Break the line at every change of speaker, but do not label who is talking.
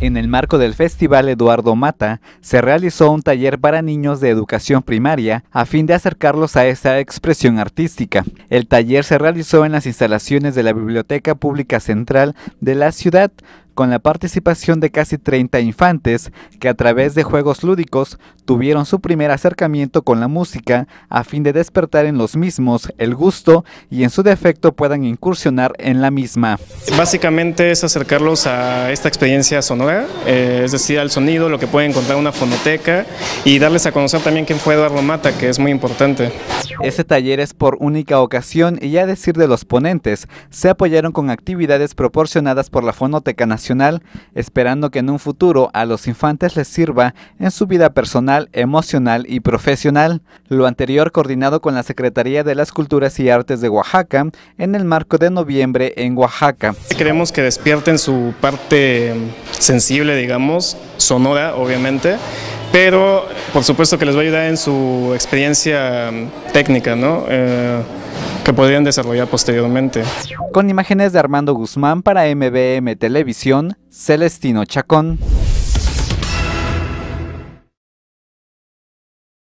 En el marco del Festival Eduardo Mata, se realizó un taller para niños de educación primaria a fin de acercarlos a esta expresión artística. El taller se realizó en las instalaciones de la Biblioteca Pública Central de la ciudad, con la participación de casi 30 infantes que a través de juegos lúdicos tuvieron su primer acercamiento con la música a fin de despertar en los mismos el gusto y en su defecto puedan incursionar en la misma.
Básicamente es acercarlos a esta experiencia sonora, eh, es decir, al sonido, lo que puede encontrar una fonoteca y darles a conocer también quién fue Eduardo Mata, que es muy importante. Este taller es por
única ocasión y a decir de los ponentes, se apoyaron con actividades proporcionadas por la Fonoteca Nacional esperando que en un futuro a los infantes les sirva en su vida personal, emocional y profesional. Lo anterior coordinado con la Secretaría de las Culturas y Artes de Oaxaca en el marco de noviembre en Oaxaca. Queremos que despierten
su parte sensible, digamos, sonora, obviamente, pero por supuesto que les va a ayudar en su experiencia técnica, ¿no? Eh, que podrían desarrollar posteriormente.
Con imágenes de Armando Guzmán para MBM Televisión, Celestino Chacón.